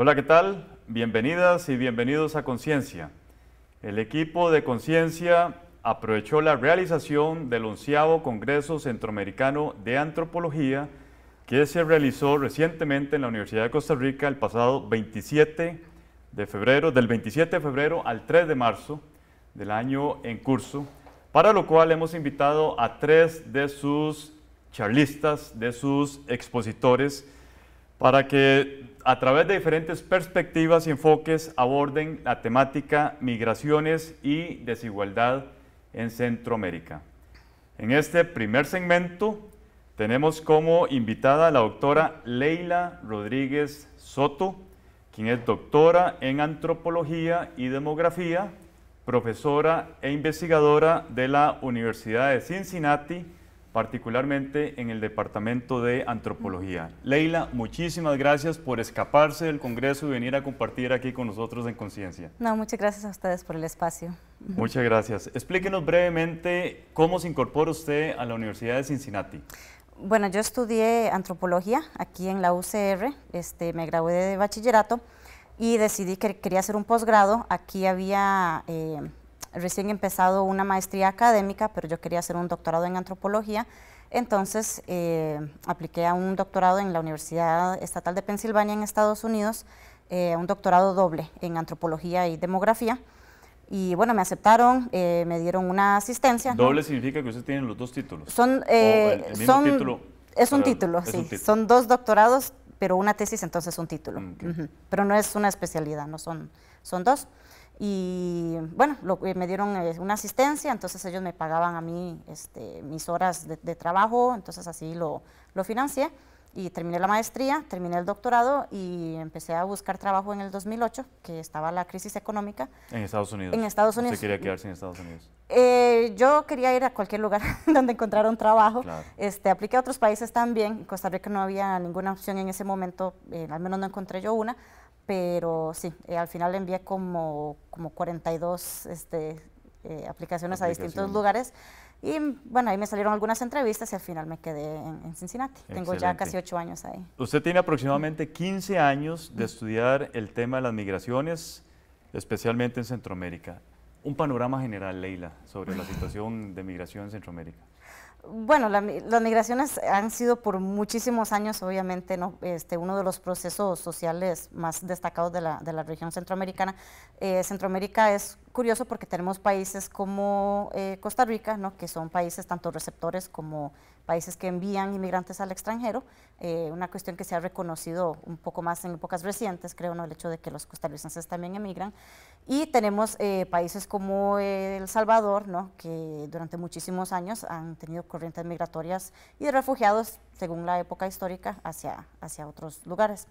Hola, ¿qué tal? Bienvenidas y bienvenidos a Conciencia. El equipo de Conciencia aprovechó la realización del onceavo Congreso Centroamericano de Antropología que se realizó recientemente en la Universidad de Costa Rica el pasado 27 de febrero, del 27 de febrero al 3 de marzo del año en curso, para lo cual hemos invitado a tres de sus charlistas, de sus expositores, para que a través de diferentes perspectivas y enfoques aborden la temática migraciones y desigualdad en Centroamérica. En este primer segmento tenemos como invitada la doctora Leila Rodríguez Soto, quien es doctora en antropología y demografía, profesora e investigadora de la Universidad de Cincinnati, particularmente en el Departamento de Antropología. Leila, muchísimas gracias por escaparse del Congreso y venir a compartir aquí con nosotros en Conciencia. No, muchas gracias a ustedes por el espacio. Muchas gracias. Explíquenos brevemente cómo se incorpora usted a la Universidad de Cincinnati. Bueno, yo estudié antropología aquí en la UCR, este, me gradué de bachillerato y decidí que quería hacer un posgrado. Aquí había... Eh, recién empezado una maestría académica, pero yo quería hacer un doctorado en antropología. Entonces eh, apliqué a un doctorado en la Universidad Estatal de Pensilvania en Estados Unidos, eh, un doctorado doble en antropología y demografía. Y bueno, me aceptaron, eh, me dieron una asistencia. ¿Doble significa que ustedes tienen los dos títulos? Son, título, es un título, sí. Son dos doctorados, pero una tesis entonces es un título. Mm, pero no es una especialidad, no son, son dos. Y bueno, lo, eh, me dieron eh, una asistencia, entonces ellos me pagaban a mí este, mis horas de, trabajo, entonces así lo, lo financié. Y terminé la maestría, terminé el doctorado y empecé a buscar trabajo en el 2008, que estaba la crisis económica. ¿En Estados Unidos? En Estados Unidos. quería quedarse en Estados Unidos? Eh, yo quería ir a cualquier lugar donde encontrara un trabajo. Este, apliqué a otros países también. En Costa Rica no había ninguna opción en ese momento, al menos no encontré yo una pero sí, eh, al final envié como, como 42 este, eh, aplicaciones, a distintos lugares. Y bueno, ahí me salieron algunas entrevistas y al final me quedé en, Cincinnati. Tengo ya casi ocho años ahí. Usted tiene aproximadamente 15 años de estudiar el tema de las migraciones, especialmente en Centroamérica. Un panorama general, Leila, sobre la situación de migración en Centroamérica. Bueno, las migraciones han sido por muchísimos años, obviamente, ¿no? Este, uno de los procesos sociales más destacados de la, región centroamericana. Eh, Centroamérica es curioso porque tenemos países como eh, Costa Rica, ¿no? que son países tanto receptores como países que envían inmigrantes al extranjero, eh, una cuestión que se ha reconocido un poco más en épocas recientes, creo, ¿no? el hecho de que los costarricenses también emigran. Y tenemos eh, países como El Salvador, ¿no? que durante muchísimos años han tenido corrientes migratorias y de refugiados, según la época histórica, hacia, hacia otros lugares.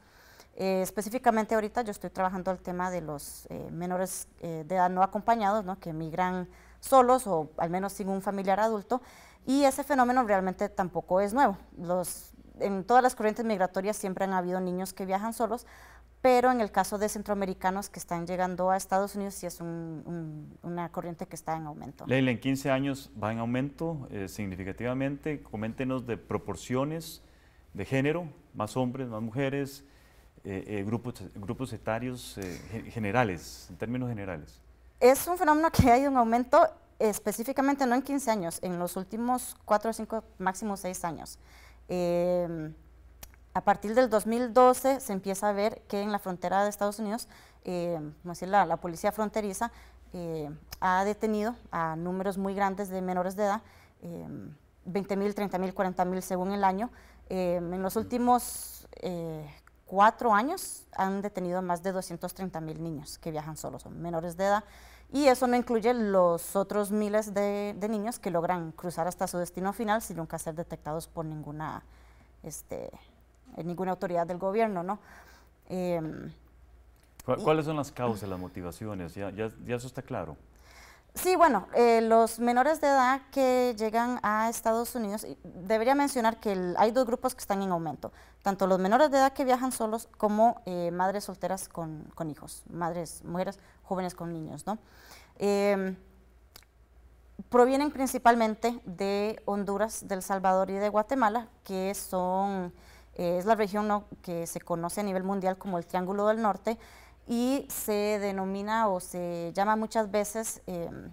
Eh, específicamente ahorita yo estoy trabajando el tema de los menores de edad no acompañados, ¿no? que emigran solos o al menos sin un familiar adulto y ese fenómeno realmente tampoco es nuevo. Los, en todas las corrientes migratorias siempre han habido niños que viajan solos, pero en el caso de centroamericanos que están llegando a Estados Unidos sí es una corriente que está en aumento. Leila, en 15 años va en aumento eh, significativamente. Coméntenos de proporciones de género, más hombres, más mujeres, eh, eh, grupos, grupos etarios generales, en términos generales. Es un fenómeno que hay un aumento específicamente no en 15 años, en los últimos 4 o 5, máximo 6 años. Em, a partir del 2012 se empieza a ver que en la frontera de Estados Unidos, em, decir, la, policía fronteriza em, ha detenido a números muy grandes de menores de edad, 20 mil, 30 mil, según el año. en los mm. últimos eh, cuatro años han detenido a más de 230.000 niños que viajan solos, son menores de edad. Y eso no incluye los otros miles de, niños que logran cruzar hasta su destino final sin nunca ser detectados por ninguna, este, eh, ninguna autoridad del gobierno, ¿no? Em, ¿Cuáles son las causas, las motivaciones? ya eso está claro. Sí, bueno, eh, los menores de edad que llegan a Estados Unidos, debería mencionar que hay dos grupos que están en aumento, tanto los menores de edad que viajan solos como eh, madres solteras con, con, hijos, madres, mujeres jóvenes con niños, ¿no? Em, provienen principalmente de Honduras, del Salvador y de Guatemala, que son, eh, es la región que se conoce a nivel mundial como el Triángulo del Norte, y se denomina o se llama muchas veces em,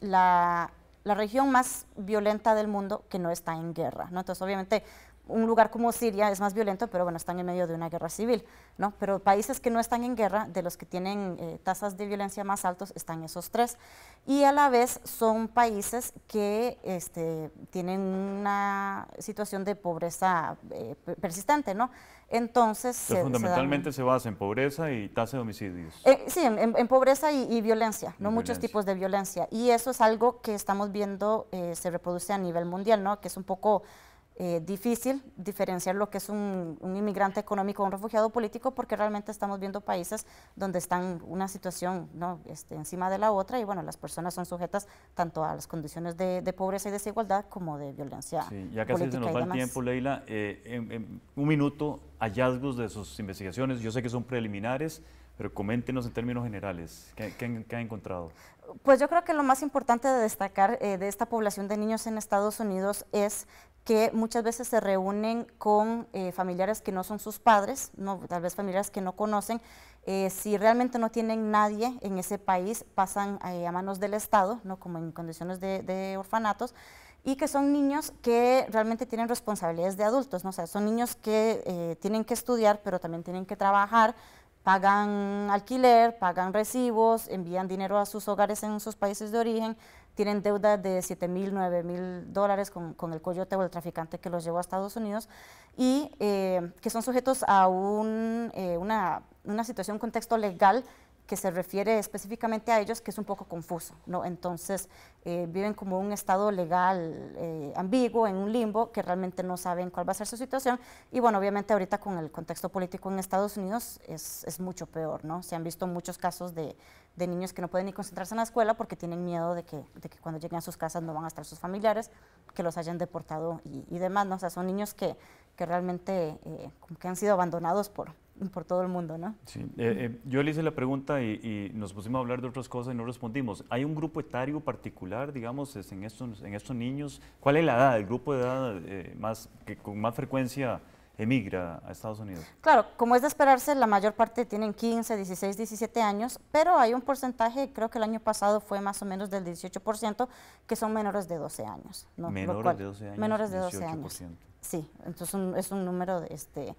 la, la, región más violenta del mundo que no está en guerra. ¿no? Entonces, obviamente, un lugar como Siria es más violento, pero bueno, están en medio de una guerra civil. ¿no? Pero países que no están en guerra, de los que tienen eh, tasas de violencia más altos, están esos tres. Y a la vez son países que este, tienen una situación de pobreza eh, persistente. ¿no? Entonces, fundamentalmente se, basa en pobreza y tasa de homicidios. Eh, sí, en, pobreza y, violencia, no muchos tipos de violencia. Y eso es algo que estamos viendo eh, se reproduce a nivel mundial, ¿no? Que es un poco eh, difícil diferenciar lo que es un, inmigrante económico o un refugiado político porque realmente estamos viendo países donde están una situación ¿no? este, encima de la otra y bueno, las personas son sujetas tanto a las condiciones de, pobreza y desigualdad como de violencia. ya casi política se nos va el tiempo, Leila. Eh, un minuto, hallazgos de sus investigaciones, yo sé que son preliminares. Pero coméntenos en términos generales, ¿qué, qué, ha encontrado? Pues yo creo que lo más importante de destacar eh, de esta población de niños en Estados Unidos es que muchas veces se reúnen con eh, familiares que no son sus padres, no, tal vez familiares que no conocen. Eh, si realmente no tienen nadie en ese país, pasan eh, a manos del Estado, ¿no? como en condiciones de, orfanatos, y que son niños que realmente tienen responsabilidades de adultos, ¿no? o sea, son niños que tienen que estudiar, pero también tienen que trabajar, pagan alquiler, pagan recibos, envían dinero a sus hogares en sus países de origen, tienen deuda de 7 mil, 9 mil dólares con, con, el coyote o el traficante que los llevó a Estados Unidos y eh, que son sujetos a un, eh, una, una, situación, un contexto legal que se refiere específicamente a ellos, que es un poco confuso, ¿no? Entonces, eh, viven como un estado legal eh, ambiguo, en un limbo, que realmente no saben cuál va a ser su situación. Y bueno, obviamente ahorita con el contexto político en Estados Unidos es, es mucho peor, ¿no? Se han visto muchos casos de, de, niños que no pueden ni concentrarse en la escuela porque tienen miedo de que, de que, cuando lleguen a sus casas no van a estar sus familiares, que los hayan deportado y, demás, ¿no? O sea, son niños que, que realmente eh, como que han sido abandonados por, por todo el mundo, ¿no? Sí, eh, eh, yo le hice la pregunta y, nos pusimos a hablar de otras cosas y no respondimos. ¿Hay un grupo etario particular, digamos, en estos, en estos niños? ¿Cuál es la edad, el grupo de edad eh, más, que con más frecuencia emigra a Estados Unidos? Claro, como es de esperarse, la mayor parte tienen 15, 16, 17 años, pero hay un porcentaje, creo que el año pasado fue más o menos del 18%, que son menores de 12 años. Menores de 12 años. Menores de 12 años. Sí, entonces es un número de este,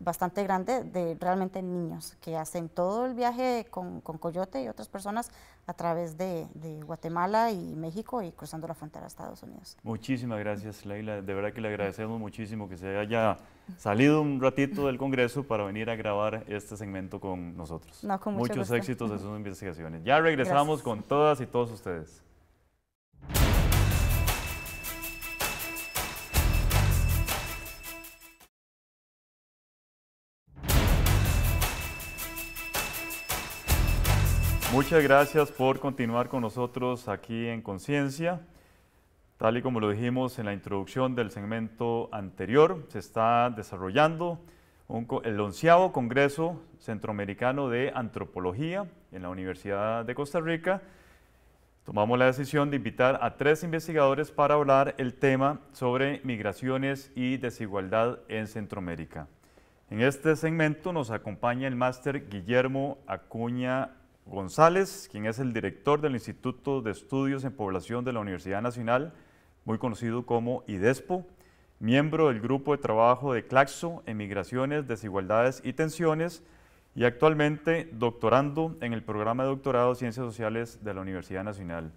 bastante grande de realmente niños que hacen todo el viaje con, Coyote y otras personas a través de, Guatemala y México y cruzando la frontera a Estados Unidos. Muchísimas gracias, Leila. De verdad que le agradecemos muchísimo que se haya salido un ratito del Congreso para venir a grabar este segmento con nosotros. Muchos éxitos de sus investigaciones. Ya regresamos con todas y todos ustedes. Muchas gracias por continuar con nosotros aquí en Conciencia. Tal y como lo dijimos en la introducción del segmento anterior, se está desarrollando el onceavo Congreso Centroamericano de Antropología en la Universidad de Costa Rica. Tomamos la decisión de invitar a tres investigadores para hablar el tema sobre migraciones y desigualdad en Centroamérica. En este segmento nos acompaña el máster Guillermo Acuña González, quien es el director del Instituto de Estudios en Población de la Universidad Nacional, muy conocido como IDESPO, miembro del grupo de trabajo de Claxo en Migraciones, Desigualdades y Tensiones, y actualmente doctorando en el programa de doctorado Ciencias Sociales de la Universidad Nacional.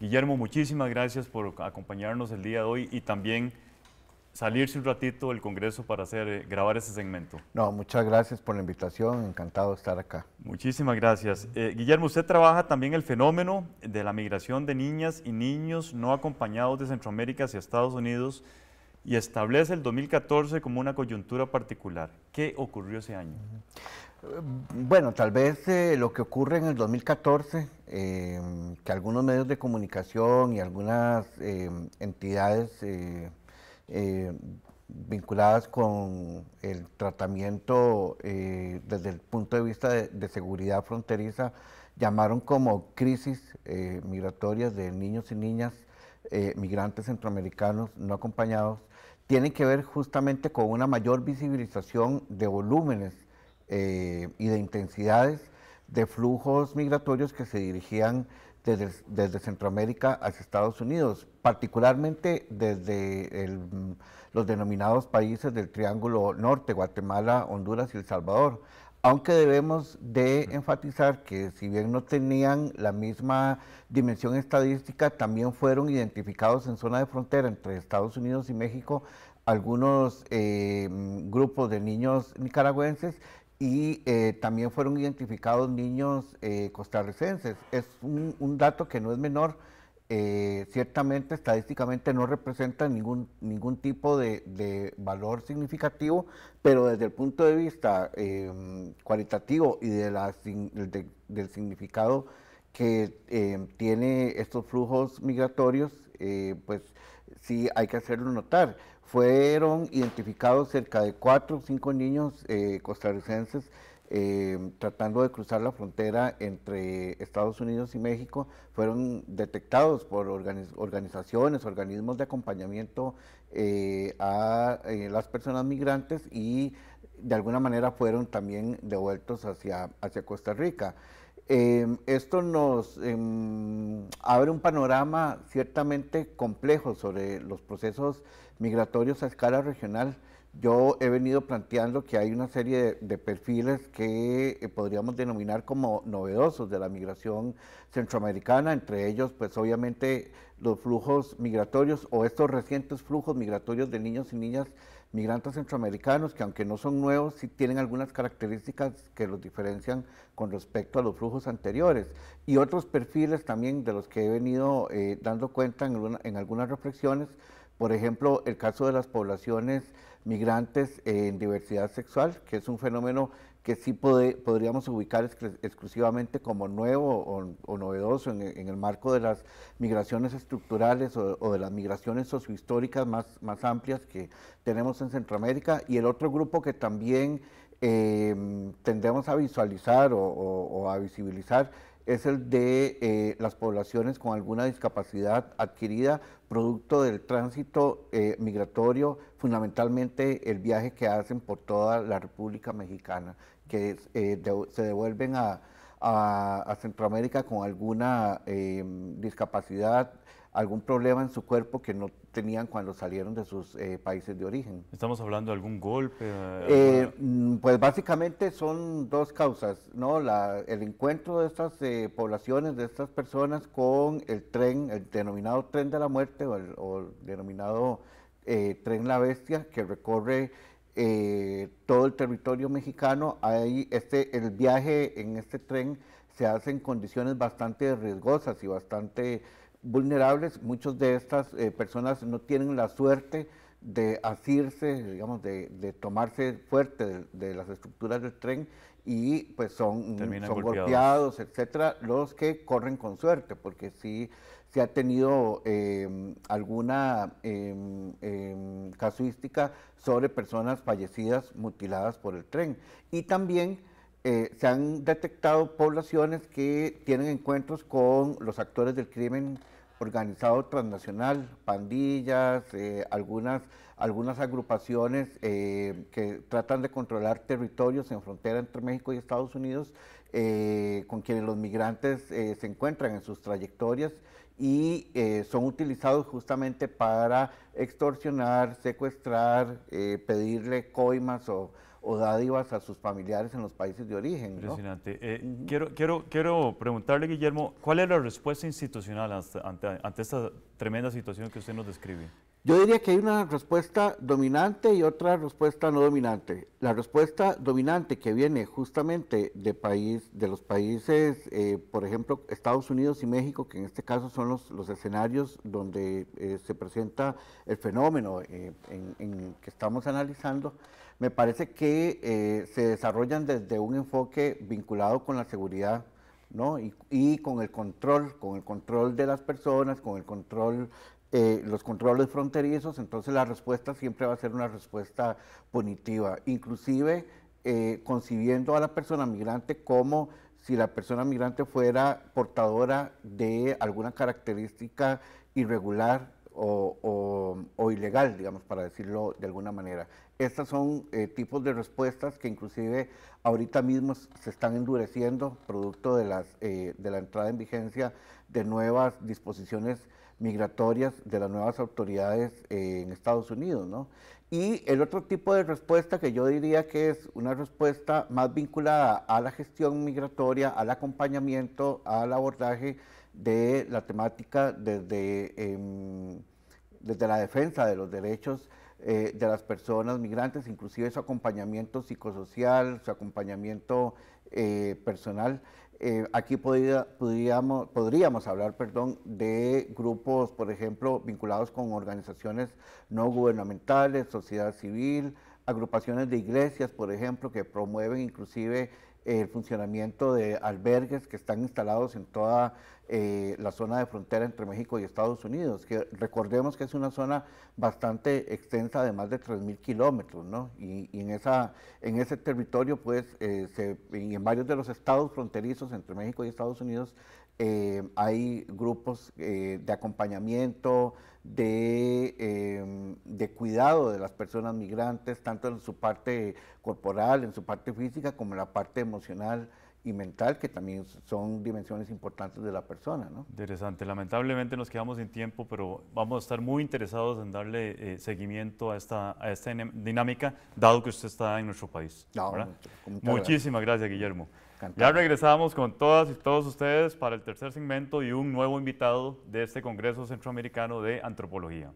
Guillermo, muchísimas gracias por acompañarnos el día de hoy y también salirse un ratito del Congreso para hacer, eh, grabar ese segmento. No, muchas gracias por la invitación, encantado de estar acá. Muchísimas gracias. Eh, Guillermo, usted trabaja también el fenómeno de la migración de niñas y niños no acompañados de Centroamérica hacia Estados Unidos y establece el 2014 como una coyuntura particular. ¿Qué ocurrió ese año? Bueno, tal vez eh, lo que ocurre en el 2014, que algunos medios de comunicación y algunas entidades eh, vinculadas con el tratamiento eh, desde el punto de vista de, seguridad fronteriza, llamaron como crisis eh, migratorias de niños y niñas migrantes centroamericanos no acompañados, tienen que ver justamente con una mayor visibilización de volúmenes y de intensidades de flujos migratorios que se dirigían desde, Centroamérica hacia Estados Unidos, particularmente desde los denominados países del Triángulo Norte, Guatemala, Honduras y El Salvador, aunque debemos de enfatizar que si bien no tenían la misma dimensión estadística, también fueron identificados en zona de frontera entre Estados Unidos y México algunos eh, grupos de niños nicaragüenses y eh, también fueron identificados niños eh, costarricenses. Es un, dato que no es menor, eh, ciertamente estadísticamente no representa ningún, ningún tipo de, valor significativo, pero desde el punto de vista cualitativo y de la, del significado que tiene estos flujos migratorios, pues sí hay que hacerlo notar. Fueron identificados cerca de cuatro o cinco niños eh, costarricenses eh, tratando de cruzar la frontera entre Estados Unidos y México, fueron detectados por organizaciones, organismos de acompañamiento eh, a las personas migrantes y de alguna manera fueron también devueltos hacia, hacia Costa Rica. Em, esto nos em, abre un panorama ciertamente complejo sobre los procesos migratorios a escala regional. Yo he venido planteando que hay una serie de, perfiles que eh, podríamos denominar como novedosos de la migración centroamericana, entre ellos pues obviamente los flujos migratorios o estos recientes flujos migratorios de niños y niñas migrantes centroamericanos que aunque no son nuevos, sí tienen algunas características que los diferencian con respecto a los flujos anteriores. Y otros perfiles también de los que he venido eh, dando cuenta en, en algunas reflexiones, por ejemplo, el caso de las poblaciones migrantes eh, en diversidad sexual, que es un fenómeno que sí podríamos ubicar exclusivamente como nuevo o, novedoso en, el marco de las migraciones estructurales o, de las migraciones sociohistóricas más, más amplias que tenemos en Centroamérica. Y el otro grupo que también eh, tendemos a visualizar o, a visibilizar es el de eh, las poblaciones con alguna discapacidad adquirida producto del tránsito eh, migratorio, fundamentalmente el viaje que hacen por toda la República Mexicana, que eh, se devuelven a, a, Centroamérica con alguna discapacidad, algún problema en su cuerpo que no tenían cuando salieron de sus eh, países de origen. ¿Estamos hablando de algún golpe? Eh, eh, mm, pues básicamente son dos causas, ¿no? La, el encuentro de estas poblaciones, de estas personas con el tren, el denominado tren de la muerte o el, o el denominado tren la bestia que recorre todo el territorio mexicano. Ahí este, el viaje en este tren se hace en condiciones bastante riesgosas y bastante vulnerables, muchas de estas eh, personas no tienen la suerte de asirse, digamos, de, tomarse fuerte de, las estructuras del tren y pues son, mm, golpeados. etcétera, los que corren con suerte, porque sí se ha tenido em, alguna em, em, casuística sobre personas fallecidas mutiladas por el tren. Y también eh, se han detectado poblaciones que tienen encuentros con los actores del crimen organizado transnacional, pandillas, eh, algunas, algunas agrupaciones eh, que tratan de controlar territorios en frontera entre México y Estados Unidos, con quienes los migrantes se encuentran en sus trayectorias y son utilizados justamente para extorsionar, secuestrar, pedirle coimas o o dádivas a sus familiares en los países de origen. Impresionante. Eh, quiero, quiero, quiero preguntarle, Guillermo, ¿cuál es la respuesta institucional ante, esta tremenda situación que usted nos describe? Yo diría que hay una respuesta dominante y otra respuesta no dominante. La respuesta dominante que viene justamente de, país, de los países, eh, por ejemplo, Estados Unidos y México, que en este caso son los, los escenarios donde eh, se presenta el fenómeno en, que estamos analizando, me parece que eh, se desarrollan desde un enfoque vinculado con la seguridad, Y, con el control, con el control de las personas, con el control, eh, los controles fronterizos, entonces la respuesta siempre va a ser una respuesta punitiva, inclusive eh, concibiendo a la persona migrante como si la persona migrante fuera portadora de alguna característica irregular o, ilegal, digamos, para decirlo de alguna manera. estas son eh, tipos de respuestas que inclusive ahorita mismo se están endureciendo producto de, las, eh, de la entrada en vigencia de nuevas disposiciones migratorias de las nuevas autoridades eh, en Estados Unidos, ¿no? Y el otro tipo de respuesta que yo diría que es una respuesta más vinculada a la gestión migratoria, al acompañamiento, al abordaje de la temática desde em, desde la defensa de los derechos eh, de las personas migrantes, inclusive su acompañamiento psicosocial, su acompañamiento eh, personal. Eh, aquí podríamos, podríamos hablar perdón, de grupos, por ejemplo, vinculados con organizaciones no gubernamentales, sociedad civil, agrupaciones de iglesias, por ejemplo, que promueven inclusive el funcionamiento de albergues que están instalados en toda eh, la zona de frontera entre México y Estados Unidos, que recordemos que es una zona bastante extensa de más de 3.000 kilómetros, ¿no? Y, en, esa, en ese territorio, pues, eh, se, y en varios de los estados fronterizos entre México y Estados Unidos eh, hay grupos eh, de acompañamiento, de, em, de, cuidado de las personas migrantes, tanto en su parte corporal, en su parte física, como en la parte emocional y mental, que también son dimensiones importantes de la persona. ¿no? Interesante. Lamentablemente nos quedamos sin tiempo, pero vamos a estar muy interesados en darle eh, seguimiento a esta, dinámica, dado que usted está en nuestro país. Muchísimas gracias, Guillermo. Ya regresamos con todas y todos ustedes para el tercer segmento y un nuevo invitado de este Congreso Centroamericano de Antropología.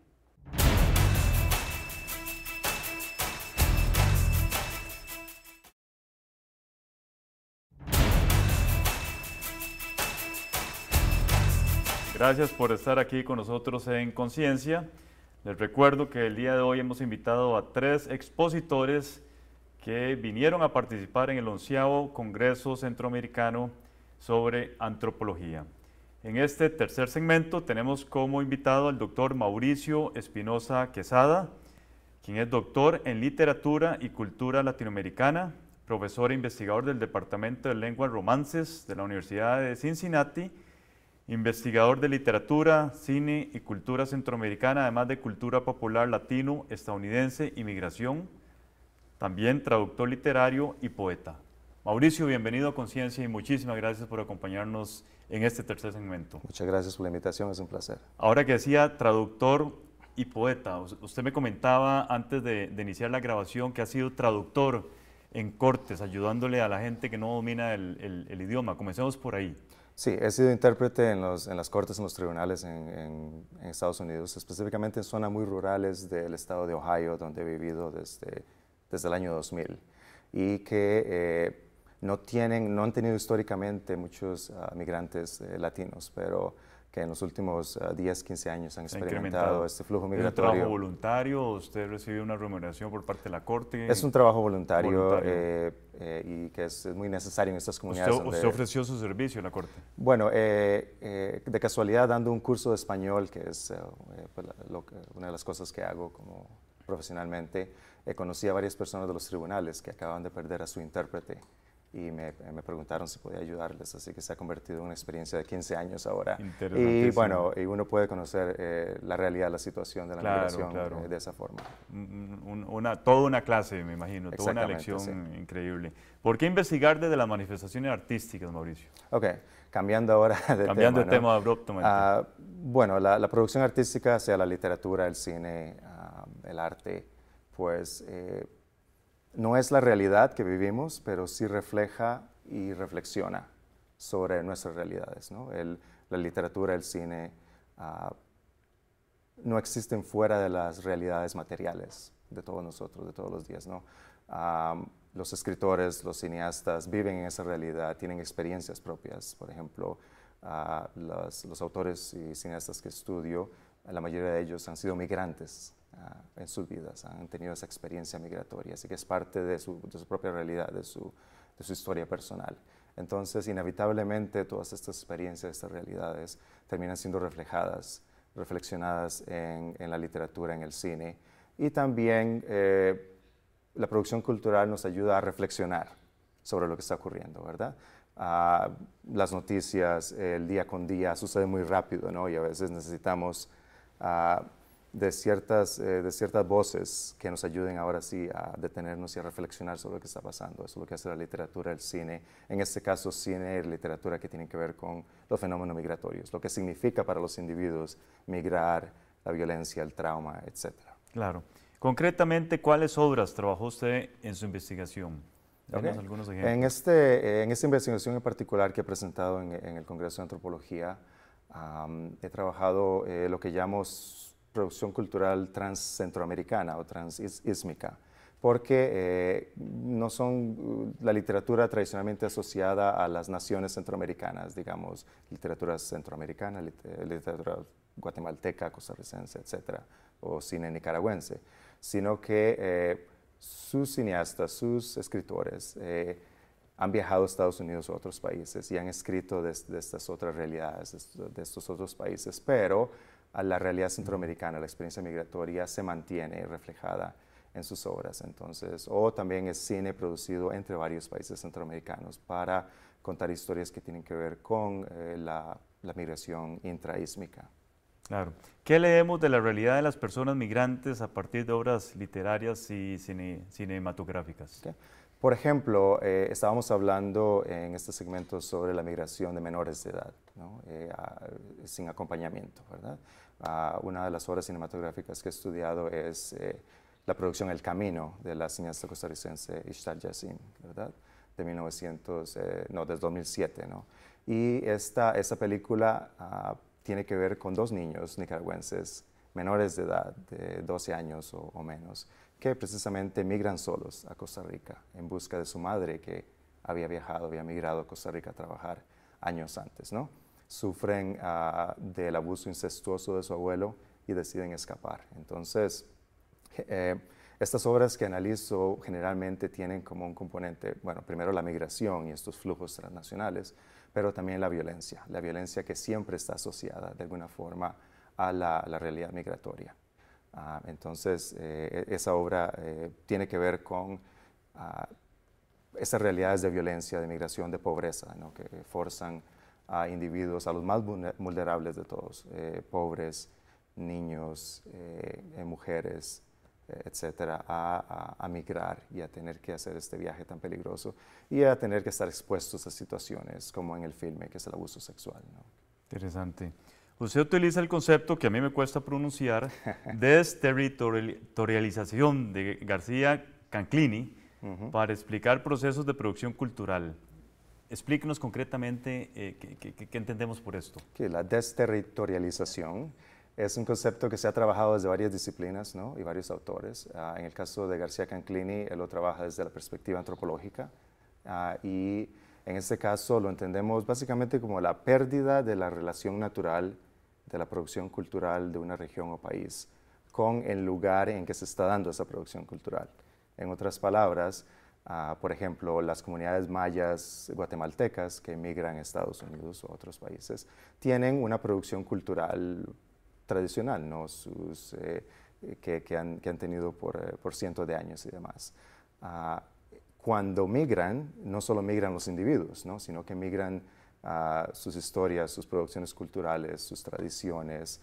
Gracias por estar aquí con nosotros en Conciencia. Les recuerdo que el día de hoy hemos invitado a tres expositores que vinieron a participar en el onceavo Congreso Centroamericano sobre Antropología. En este tercer segmento tenemos como invitado al doctor Mauricio Espinosa Quesada, quien es doctor en Literatura y Cultura Latinoamericana, profesor e investigador del Departamento de Lenguas Romances de la Universidad de Cincinnati, investigador de literatura, cine y cultura centroamericana, además de cultura popular latino, estadounidense y migración, también traductor literario y poeta. Mauricio, bienvenido a Conciencia y muchísimas gracias por acompañarnos en este tercer segmento. Muchas gracias por la invitación, es un placer. Ahora que decía traductor y poeta, usted me comentaba antes de, iniciar la grabación que ha sido traductor en cortes, ayudándole a la gente que no domina el, el idioma. Comencemos por ahí. Sí, he sido intérprete en, los, en las cortes, en los tribunales en, Estados Unidos, específicamente en zonas muy rurales del estado de Ohio, donde he vivido desde, desde el año 2000, y que eh, no, tienen, no han tenido históricamente muchos ah, migrantes eh, latinos, pero que en los últimos 10, ah, 15 años han experimentado este flujo migratorio. ¿Es un trabajo voluntario? ¿Usted recibe una remuneración por parte de la Corte? Es un trabajo voluntario, eh, eh, y que es, muy necesario en estas comunidades. ¿Usted, ofreció su servicio en la Corte? Bueno, de casualidad dando un curso de español, que es pues, una de las cosas que hago como profesionalmente, conocí a varias personas de los tribunales que acaban de perder a su intérprete y me, preguntaron si podía ayudarles, así que se ha convertido en una experiencia de 15 años ahora. Y bueno, y uno puede conocer eh, la realidad, la situación de la migración eh, de esa forma. una, toda una clase, me imagino, toda una lección increíble. ¿Por qué investigar desde las manifestaciones artísticas, Mauricio? Ok, cambiando ahora de cambiando tema. de tema abruptamente. Ah, bueno, la, producción artística, sea la literatura, el cine, ah, el arte, pues... Eh, no es la realidad que vivimos, pero sí refleja y reflexiona sobre nuestras realidades. la literatura, el cine, ah, no existen fuera de las realidades materiales de todos nosotros, de todos los días. Ah, los escritores, los cineastas viven en esa realidad, tienen experiencias propias. Por ejemplo, ah, los autores y cineastas que estudio, la mayoría de ellos han sido migrantes Ah, en sus vidas, han tenido esa experiencia migratoria, así que es parte de su, propia realidad, de su, de su historia personal. Entonces, inevitablemente, todas estas experiencias, estas realidades, terminan siendo reflejadas, reflexionadas en, la literatura, en el cine. Y también eh, la producción cultural nos ayuda a reflexionar sobre lo que está ocurriendo, ¿verdad? Ah, las noticias, el día con día, sucede muy rápido, ¿no? Y a veces necesitamos ah, de ciertas, eh, de ciertas voces que nos ayuden ahora sí a detenernos y a reflexionar sobre lo que está pasando. Eso es lo que hace la literatura, el cine, en este caso cine y literatura que tienen que ver con los fenómenos migratorios, lo que significa para los individuos migrar, la violencia, el trauma, etc. Claro. Concretamente, ¿cuáles obras trabajó usted en su investigación? en, este, eh, en esta investigación en particular que he presentado en, el Congreso de Antropología, he trabajado eh, lo que llamamos producción cultural transcentroamericana o transísmica, porque eh, no son uh, la literatura tradicionalmente asociada a las naciones centroamericanas, digamos, literatura centroamericana, eh, literatura guatemalteca, costarricense, etcétera, o cine nicaragüense, sino que eh, sus cineastas, sus escritores, han viajado a Estados Unidos a otros países y han escrito de, estas otras realidades, de estos otros países, pero a la realidad centroamericana, la experiencia migratoria se mantiene reflejada en sus obras. Entonces, o también es cine producido entre varios países centroamericanos para contar historias que tienen que ver con eh, la, migración intraísmica. Claro. ¿Qué leemos de la realidad de las personas migrantes a partir de obras literarias y cinematográficas? Por ejemplo, eh, estábamos hablando en este segmento sobre la migración de menores de edad, eh, sin acompañamiento, una de las obras cinematográficas que he estudiado es eh, la producción El Camino de la cineasta costarricense Ishtar Yassin, De 1900, no, desde 2007, Y esta, película ah, tiene que ver con dos niños nicaragüenses menores de edad, de 12 años o menos, que precisamente migran solos a Costa Rica en busca de su madre que había viajado, había migrado a Costa Rica a trabajar años antes, ¿no? Sufren ah, del abuso incestuoso de su abuelo y deciden escapar. Entonces, eh, estas obras que analizo generalmente tienen como un componente, bueno, primero la migración y estos flujos transnacionales, pero también la violencia, la violencia que siempre está asociada de alguna forma a la realidad migratoria. Ah, entonces, eh, e, esa obra eh, tiene que ver con ah, esas realidades de violencia, de migración, de pobreza, que forzan a individuos, a los más vulnerables de todos, eh, pobres, niños, mujeres, etcétera, a, migrar y a tener que hacer este viaje tan peligroso y a tener que estar expuestos a situaciones como en el filme, que es el abuso sexual. Interesante. Usted utiliza el concepto que a mí me cuesta pronunciar, desterritorialización de García Canclini, para explicar procesos de producción cultural. Explíquenos concretamente eh, qué, entendemos por esto. Que la desterritorialización es un concepto que se ha trabajado desde varias disciplinas ¿no? y varios autores. Ah, en el caso de García Canclini, él lo trabaja desde la perspectiva antropológica ah, y en este caso lo entendemos básicamente como la pérdida de la relación natural de la producción cultural de una región o país con el lugar en que se está dando esa producción cultural. En otras palabras, ah, por ejemplo, las comunidades mayas guatemaltecas que emigran a Estados Unidos o otros países tienen una producción cultural tradicional, eh, que, han, tenido por, eh, por, cientos de años y demás. Ah, cuando migran, no solo migran los individuos, sino que migran sus historias, sus producciones culturales, sus tradiciones,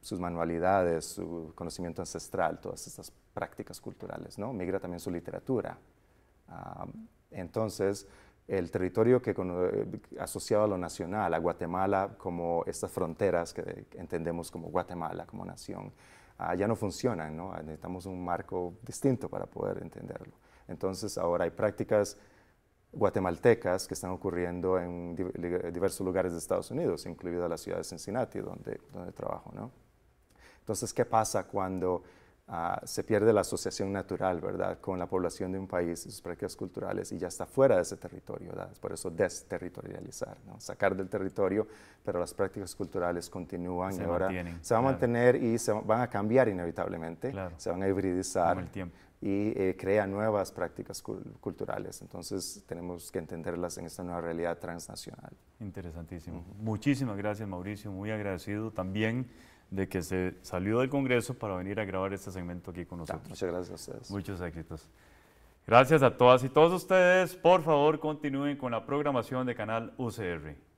sus manualidades, su conocimiento ancestral, todas estas prácticas culturales, ¿no? Migra también su literatura. entonces, el territorio que eh, asociado a lo nacional, a Guatemala como estas fronteras que entendemos como Guatemala, como nación, ah, ya no funcionan, ¿no? Ah, necesitamos un marco distinto para poder entenderlo. Entonces ahora hay prácticas guatemaltecas que están ocurriendo en diversos lugares de Estados Unidos, incluida la ciudad de Cincinnati, donde, donde trabajo. ¿no? Entonces, ¿qué pasa cuando ah, se pierde la asociación natural ¿verdad? con la población de un país y sus prácticas culturales y ya está fuera de ese territorio? por eso desterritorializar, sacar del territorio, pero las prácticas culturales continúan y ahora se van a mantener y se van a cambiar inevitablemente, se van a hibridizar. el tiempo y eh, crea nuevas prácticas culturales. Entonces tenemos que entenderlas en esta nueva realidad transnacional. Interesantísimo. Muchísimas gracias Mauricio, muy agradecido también de que se salió del Congreso para venir a grabar este segmento aquí con nosotros. muchas gracias a ustedes. Muchos éxitos. Gracias a todas y todos ustedes. Por favor, continúen con la programación de Canal UCR.